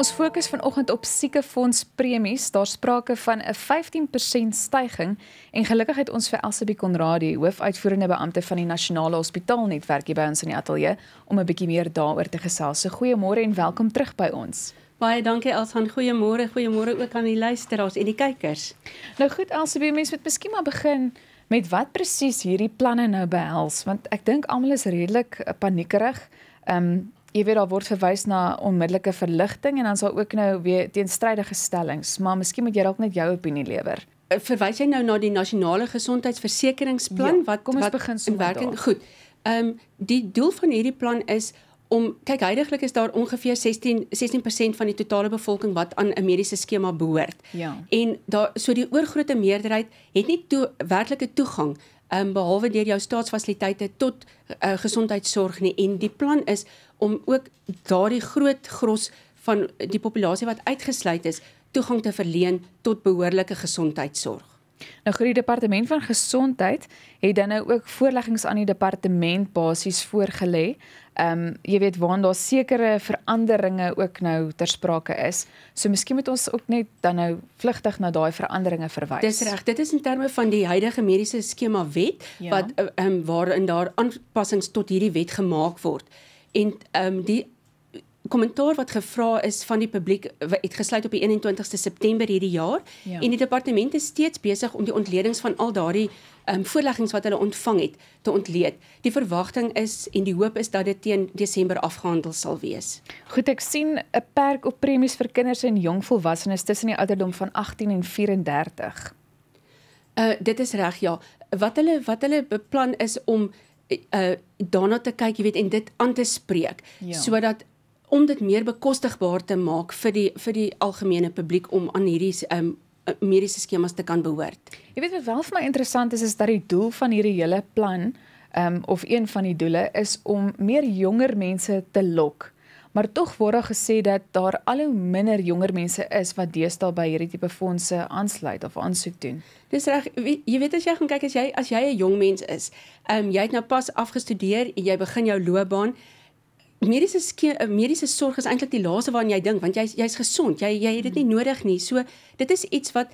Ons fokus vanoggend op siekefonds premies. Daar sprake van 'n 15% stygings en gelukkig het ons vir Elsabie Konradie, hoofuitvoerende beampte van die Nasionale Hospitaalnetwerk hier by ons in die ateljee om 'n bietjie meer daaroor te gesels. So goeiemôre en welkom terug by ons. Baie dankie Elsan. Goeiemôre. Goeiemôre ook aan die luisteraars en die kykers. Nou goed Elsabie, mense moet miskien maar begin met wat presies hierdie planne nou behels want ek dink almal is redelik paniekerig. Ehm um, jy weet daar word verwys na onmiddellike verligting en dan sal ook nou weer teenstrydige stellings, maar miskien moet jy dalk net jou opinie lewer. Eh, verwys jy nou na die nasionale gesondheidsversekeringsplan ja, wat kom ons wat begin so werking? Goed. Ehm um, die doel van hierdie plan is om kyk heidaglik is daar ongeveer 16 16% van die totale bevolking wat aan 'n mediese skema behoort. Ja. En daar so die oorgrootste meerderheid het nie toe werklike toegang um, behalwe deur jou staatsfasiliteite tot uh, eh, gesondheidsorg nie en die plan is om ook daardie groot gros van die populasie wat uitgesluit is toegang te verleen tot behoorlike gesondheidsorg. Nou goed, die departement van gesondheid het dan nou ook voorleggings aan die departement basies voorgelê. Ehm um, jy weet waar daar sekere veranderinge ook nou ter sprake is. So miskien moet ons ook net dan nou vlugtig na daai veranderinge verwys. Dis reg, dit is in terme van die huidige mediese skema wet ja. wat eh, ehm um, waarin daar aanpassings tot hierdie wet gemaak word. En ehm um, die kommentaar wat gevra is van die publiek het gesluit op die 21ste September hierdie jaar ja. en die departement is steeds besig om die ontledings van al daardie um, voorleggings wat hulle ontvang het te ontleed. Die verwagting is en die hoop is dat dit teen Desember afgehandel sal wees. Goed, ek sien 'n perk op premies vir kinders en jong volwassenes tussen die ouderdom van 18 en 34. Uh, eh, dit is reg ja wat hulle wat hulle beplan is om uh, daarna te kyk jy weet en dit aan te spreek ja. sodat om dit meer bekostigbaar te maak vir die vir die algemene publiek om aan hierdie um, mediese skemas te kan behoort. Jy weet wat wel vir my interessant is is dat die doel van hierdie hele plan um, of een van die doele is om meer jonger mense te lok. Maar tog word daar gesê dat daar al hoe minder jonger mense is wat deesdae by hierdie tipe fondse aansluit of aansoek doen. Dis reg, jy weet as jy kyk as jy as jy 'n jong mens is, ehm um, jy het nou pas afgestudeer en jy begin jou loopbaan, mediese eh, mediese sorg is eintlik die laaste waaraan jy dink want jy jy's gesond. Jy jy het dit nie nodig nie. So dit is iets wat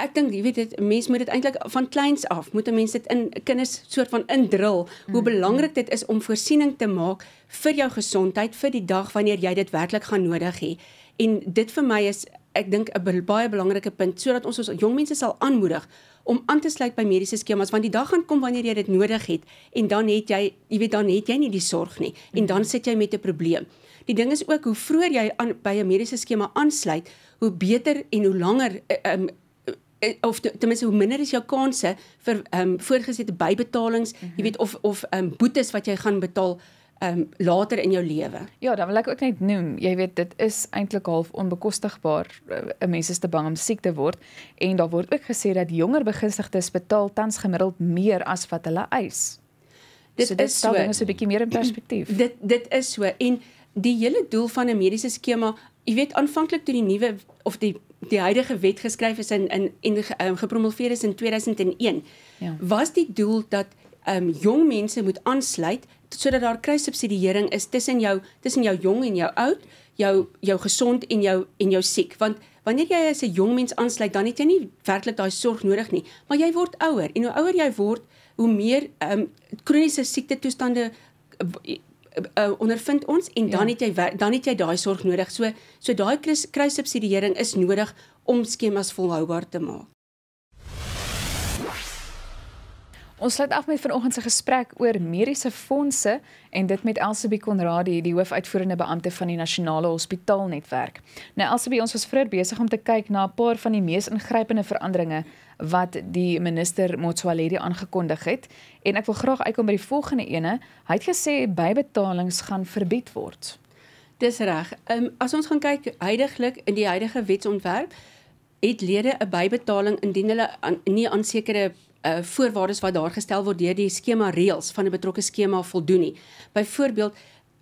ek dink jy weet dit mense moet dit eintlik van kleins af moet mense dit in kinders soort van indrul hoe mhm. belangrik dit is om voorsiening te maak vir jou gesondheid vir die dag wanneer jy dit werklik gaan nodig hê. En dit vir my is ek dink 'n baie belangrike punt sodat ons ons jong mense sal aanmoedig om aan te sluit by mediese skemas want die dag gaan kom wanneer jy dit nodig het en dan het jy jy weet dan het jy nie die sorg nie en dan sit jy met 'n probleem. Die ding is ook hoe vroeër jy aan by 'n mediese skema aansluit, hoe beter en hoe langer um, of ten minste hoe minder is jou kanse vir ehm um, voorgesette bybetalings, jy mhm. weet of of ehm um, boetes wat jy gaan betaal ehm um, later in jou lewe. Ja, dan wil ek ook net noem, jy weet dit is eintlik half onbekostigbaar. 'n eh, Mens is te bang om siek te word en daar word ook gesê dat jonger begunstigdes betaal tans gemiddeld meer as wat hulle eis. Dit, so, dit is stel so. dinge so 'n bietjie meer in perspektief. Dit dit is so en die hele doel van 'n mediese skema, jy weet aanvanklik toe die nuwe of die die huidige wet geskryf is in in en ge, um, gepromoveer is in 2001. Ja. Was die doel dat ehm um, jong mense moet aansluit sodat daar kruissubsidiering is tussen jou tussen jou jong en jou oud, jou jou gesond en jou en jou siek, want wanneer jy as 'n jong mens aansluit, dan het jy nie werklik daai sorg nodig nie, maar jy word ouer en hoe ouer jy word, hoe meer ehm um, kroniese siekte toestande uh, eh, eh, ondervind ons en dan ja. het jy dan het jy daai sorg nodig. So so daai kruissubsidiering is nodig om skemas volhoubaar te maak. Ons sluit af met vanoggend se gesprek oor mediese fondse en dit met Elsabie Konradi, die hoofuitvoerende beampte van die Nasionale Hospitaalnetwerk. Nou Elsabie, ons was vroeër besig om te kyk na 'n paar van die mees ingrypende veranderinge wat die minister Motsoaledi aangekondig het en ek wil graag uitkom by die volgende ene. Hy het gesê bybetalings gaan verbied word. Dis reg. Um, as ons gaan kyk huidigelik in die huidige wetsontwerp, het lede 'n bybetaling indien hulle an, nie aan sekere uh voorwaardes wat daar gestel word deur die skema reëls van 'n betrokke skema voldoen nie. Byvoorbeeld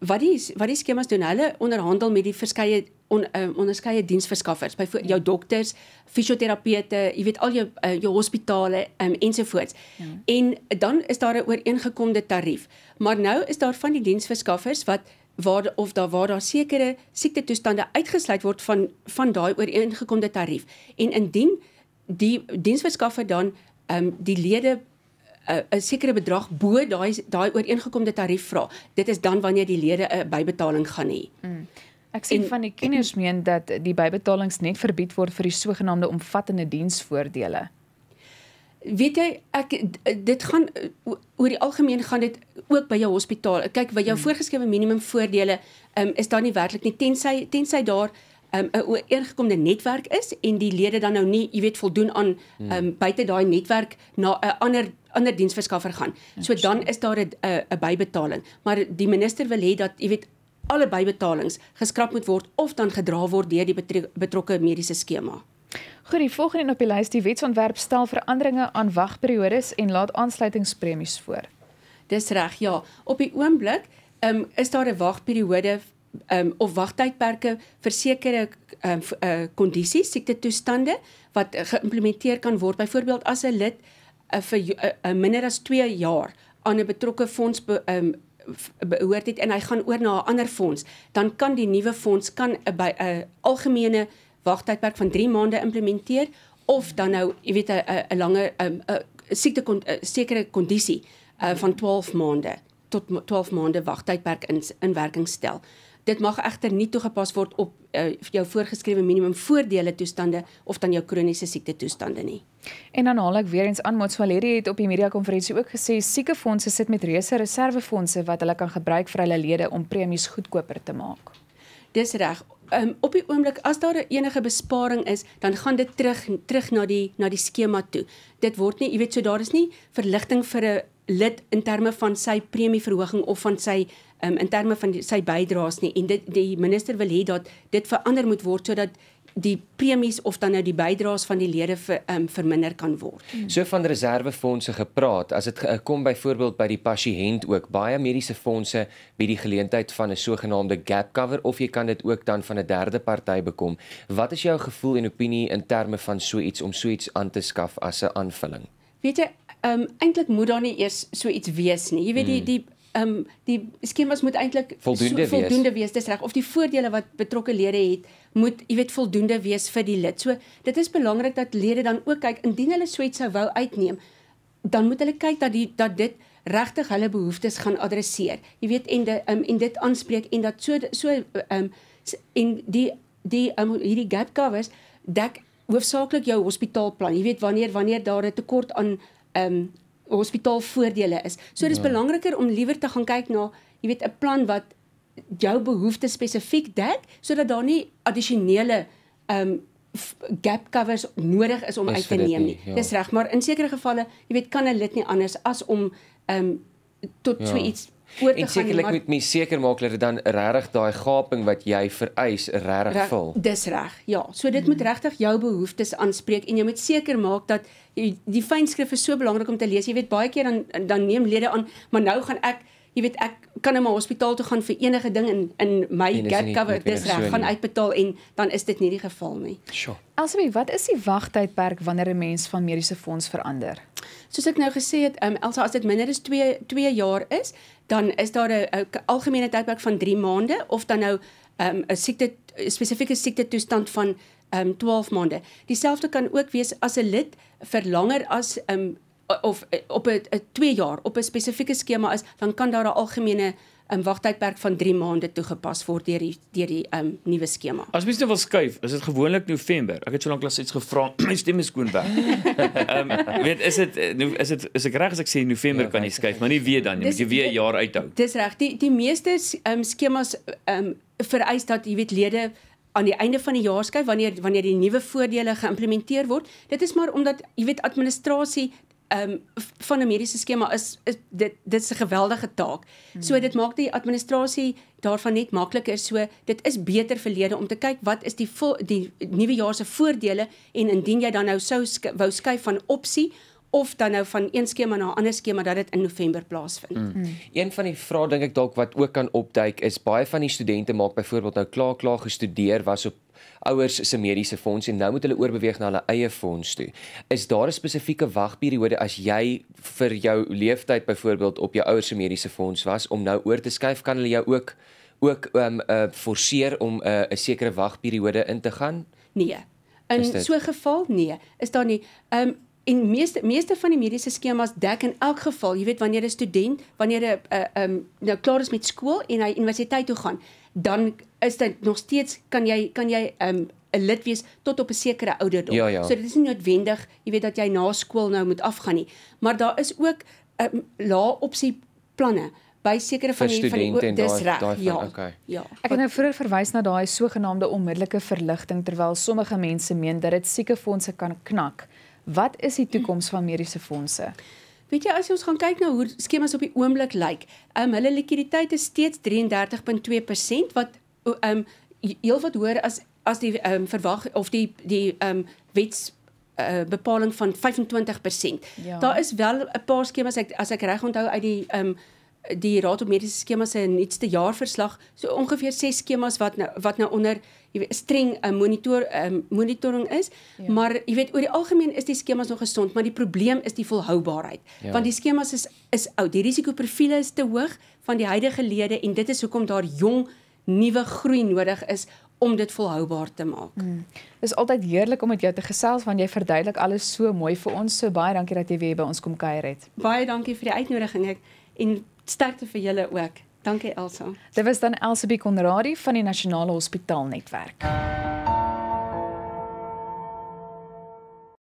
wat die wat die skemas doen, hulle onderhandel met die verskeie on, uh, onderskeie diensverskaffers, byvoorbeeld ja. jou dokters, fisioterapeute, jy weet al jou uh, jou hospitale um, ensovoorts. Ja. En dan is daar 'n ooreengekomde tarief. Maar nou is daar van die diensverskaffers wat waar of daar waar daar sekere siekte toestande uitgesluit word van van daai ooreengekomde tarief. En indien die diensverskaffer dan ehm um, die lede eh, 'n sekere bedrag bo daai daai ooreengekomde tarief vra. Dit is dan wanneer die lede 'n bybetaling gaan hê. Mm. Ek sien van die kenners meen dat die bybetalings net verbied word vir die sogenaamde omvattende diensvoordele. Weet jy, ek dit gaan oor die algemeen gaan dit ook by jou hospitaal. Kyk, by jou mm. voorgeskrewe minimum voordele, um, ehm, is daar nie werklik nie tensy tensy daar um, 'n ooreengekomde netwerk is en die lede dan nou nie, jy weet, voldoen aan hmm. um, buite daai netwerk na 'n ander ander diensverskaffer gaan. Ja, so dan is daar eh, 'n 'n bybetaling, maar die minister wil hê dat jy weet alle bybetalings geskraap moet word of dan gedra word deur die betrokke mediese skema. Goed, die volgende op die lys, die wetsontwerp stel veranderinge aan wagperiodes en laat aansluitingspremies voor. Dis reg, ja. Op die oomblik um, is daar 'n wagperiode um, of wagtydperke vir sekere um, ehm, uh, eh, kondisies, siekte toestande wat geïmplementeer kan word. Byvoorbeeld as 'n lid uh, vir uh, uh, minder as 2 jaar aan 'n betrokke fonds be, um, behoort het en hy gaan oor na 'n ander fonds, dan kan die nuwe fonds kan 'n uh, uh, algemene wagtydperk van 3 maande implementeer of dan nou, jy weet 'n 'n langer 'n um, siekte kon, a, sekere kondisie uh, van 12 maande tot 12 maande wagtydperk in in werking stel. Ehm Dit mag egter nie toegepas word op uh, jou voorgeskrewe minimum voordele toestande of dan jou kroniese siekte toestande nie. En dan haal ek weer eens aan Mats Valerie het op die media konferensie ook gesê sieke fondse sit met reuse reservefondse wat hulle kan gebruik vir hulle lede om premies goedkoper te maak. Dis reg. Um, op die oomblik as daar enige besparing is, dan gaan dit terug terug na die na die skema toe. Dit word nie, jy weet, so daar is nie verligting vir 'n lid in terme van sy premieverhoging of van sy um, in terme van die, sy bydraes nie en dit die minister wil hê dat dit verander moet word sodat die premies of dan nou die bydraes van die lede ver, um, verminder kan word. Hmm. So van reservefondse gepraat, as dit eh, kom byvoorbeeld by die pasiënt ook baie mediese fondse bied die geleentheid van 'n sogenaamde gap cover of jy kan dit ook dan van 'n derde party bekom. Wat is jou gevoel en opinie in terme van so iets om so iets aan te skaf as 'n aanvulling? Weet jy, ehm um, eintlik moet daar nie eers so iets wees nie. Jy weet die hmm. die ehm um, die skemas moet eintlik voldoende, so, voldoende wees, wees dis reg of die voordele wat betrokke lede het moet jy weet voldoende wees vir die lid. So dit is belangrik dat lede dan ook kyk indien hulle suits sou wou uitneem, dan moet hulle kyk dat die dat dit regtig hulle behoeftes gaan adresseer. Jy weet en de, um, en dit aanspreek en dat so so ehm um, en die die um, hierdie gap covers dek hoofsaaklik jou hospitaalplan. Jy weet wanneer wanneer daar 'n tekort aan ehm um, hospitaalvoordele is. So dis ja. belangriker om liewer te gaan kyk na, jy weet, 'n plan wat jou behoeftes spesifiek dek sodat daar nie addisionele um gap covers nodig is om is uit te neem nie. Ja. Dis reg, maar in sekere gevalle, jy weet, kan 'n lid nie anders as om um tot ja. so iets oor te gaan. En sekerlik moet mens seker maak dat dit dan regtig daai gaping wat jy vereis regtig vul. Dis reg. Ja, so dit moet regtig jou behoeftes aanspreek en jy moet seker maak dat die fynskrif is so belangrik om te lees. Jy weet baie keer dan dan neem lede aan, maar nou gaan ek jy weet ek kan na my hospitaal toe gaan vir enige ding in in my gap cover dis reg gaan uitbetaal en dan is dit nie die geval nie. Sure. Elsie, wat is die wagtydperk wanneer 'n mens van mediese fonds verander? Soos ek nou gesê het, um, ehm, Elsie, as dit minder as 2 2 jaar is, dan is daar 'n algemene tydperk van 3 maande of dan nou ehm, 'n um, siekte spesifieke siekte toestand van um, ehm, 12 maande. Dieselfde kan ook wees as 'n lid vir langer as 'n um, of eh, op 'n 2 eh, jaar op 'n spesifieke skema is, dan kan daar 'n algemene 'n ehm, wagtydperk van 3 maande toegepas word deur die deur die um nuwe skema. As mens nou wil skuif, is dit gewoonlik November. Ek het so lank lank iets gevra, my stem is skoon weg. um ehm, weet is dit eh, nou, is dit is ek reg as ek sê November ja, kan jy skuif, maar nie weet dan nie, dis, moet jy weer 'n jaar uithou. Dis reg. Die die meeste um skemas um vereis dat jy weet lede aan die einde van die jaar skuif wanneer wanneer die nuwe voordele geïmplementeer word. Dit is maar omdat jy weet administrasie um, van 'n mediese skema is, is dit dit's 'n geweldige taak. Hmm. So dit maak die administrasie daarvan net makliker. So dit is beter vir lede om te kyk wat is die vo, die nuwe jaar se voordele en indien jy dan nou sou sk wou skuif van opsie of dan nou van een skema na 'n ander skema dat dit in November plaasvind. Mm. Mm. Een van die vrae dink ek dalk wat ook kan opduik is baie van die studente maak byvoorbeeld nou klaar klaar gestudeer was op ouers se mediese fonds en nou moet hulle oorbeweeg na hulle eie fonds toe. Is daar 'n spesifieke wagperiode as jy vir jou leeftyd byvoorbeeld op jou ouers se mediese fonds was om nou oor te skuif, kan hulle jou ook ook ehm um, uh, forceer om 'n uh, eh, 'n sekere wagperiode in te gaan? Nee. In so 'n geval nee, is daar nie ehm um, En meeste meeste van die mediese skemas dek in elk geval, jy weet wanneer 'n student, wanneer 'n uh, um, nou klaar is met skool en hy universiteit toe gaan, dan is dit nog steeds kan jy kan jy ehm, 'n um, lid wees tot op 'n sekere ouderdom. Ja, ja. So dit is nie noodwendig, jy weet dat jy na skool nou moet afgaan nie, maar daar is ook 'n um, ehm, lae opsie planne by sekere van die van die dis reg ja okay. ja ek het nou vroeër verwys na daai sogenaamde onmiddellike verligting terwyl sommige mense meen dat dit sieke fondse kan knak wat is die toekoms van mediese fondse weet jy as jy ons gaan kyk na nou, hoe skemas op die oomblik lyk like, um, hulle likwiditeit is steeds 33.2% wat ehm um, heel wat hoor as as die ehm um, verwag of die die ehm um, wets Uh, bepaling van 25%. Ja. Daar is wel 'n paar skemas ek as ek reg onthou uit die ehm um, die Raad op Mediese Skemas se nuutste jaarverslag, so ongeveer 6 skemas wat nou wat nou onder jy weet streng 'n uh, eh, monitor um, monitoring is, ja. maar jy weet oor die algemeen is die skemas nog gesond, maar die probleem is die volhoubaarheid. Ja. Want die skemas is is oud. Die risikoprofiele is te hoog van die huidige lede en dit is hoekom daar jong nuwe groei nodig is om dit volhoubaar te maak. Dit mm. is altyd heerlik om met jou te gesels want jy verduidelik alles so mooi vir ons. So baie dankie dat jy weer by ons kom kuier het. Baie dankie vir die uitnodiging ek en sterkte vir julle ook. Dankie Elsa. Dit was dan Elsabie Konradi van die Nasionale Hospitaal Netwerk. Uh.